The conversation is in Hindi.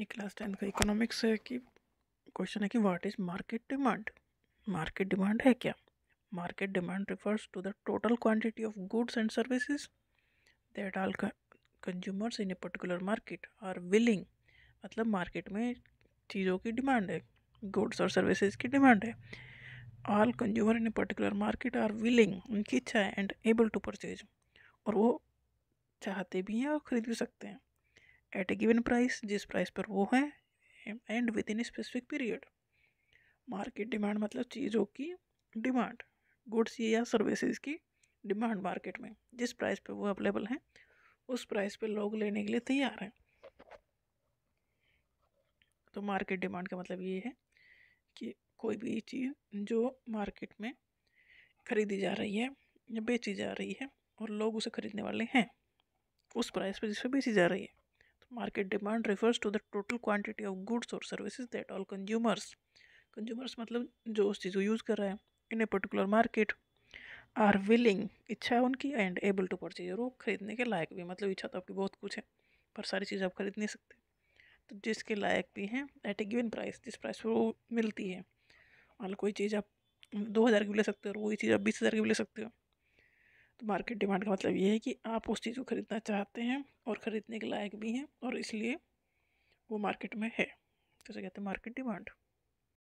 ये क्लास टेन का इकोनॉमिक्स है कि क्वेश्चन है कि what is market demand market demand है क्या market demand refers to the total quantity of goods and services that all consumers in a particular market are willing मतलब मार्केट में चीज़ों की डिमांड है गुड्स और सर्विसेज की डिमांड है all consumer in a particular market are willing उनकी इच्छा है एंड एबल टू परचेज और वो चाहते भी हैं और ख़रीद भी सकते हैं एट ए गिवन प्राइस जिस प्राइस पर वो है and within specific period market demand मतलब चीज़ों की डिमांड गुड्स या सर्विसेज की डिमांड मार्केट में जिस प्राइस पर वो अवेलेबल हैं उस प्राइस पर लोग लेने के लिए तैयार हैं तो मार्केट डिमांड का मतलब ये है कि कोई भी चीज़ जो मार्केट में खरीदी जा रही है या बेची जा रही है और लोग उसे खरीदने वाले हैं उस प्राइस पर जिस पर बेची जा रही है market demand refers to the total quantity of goods और services that all consumers consumers मतलब जो उस चीज़ को यूज़ कर रहे हैं in a particular market are willing इच्छा है उनकी एंड एबल टू परचेज और वो खरीदने के लायक भी मतलब इच्छा तो आपकी बहुत कुछ है पर सारी चीज़ आप खरीद नहीं सकते तो जिसके लायक भी हैं एट ए गिवन प्राइस जिस प्राइस पर वो मिलती है मान लो कोई चीज़ आप दो हज़ार की भी ले सकते हो और वही चीज़ आप बीस हज़ार की भी ले सकते हो मार्केट डिमांड का मतलब ये है कि आप उस चीज़ को ख़रीदना चाहते हैं और ख़रीदने के लायक भी हैं और इसलिए वो मार्केट में है जैसे कहते हैं मार्केट डिमांड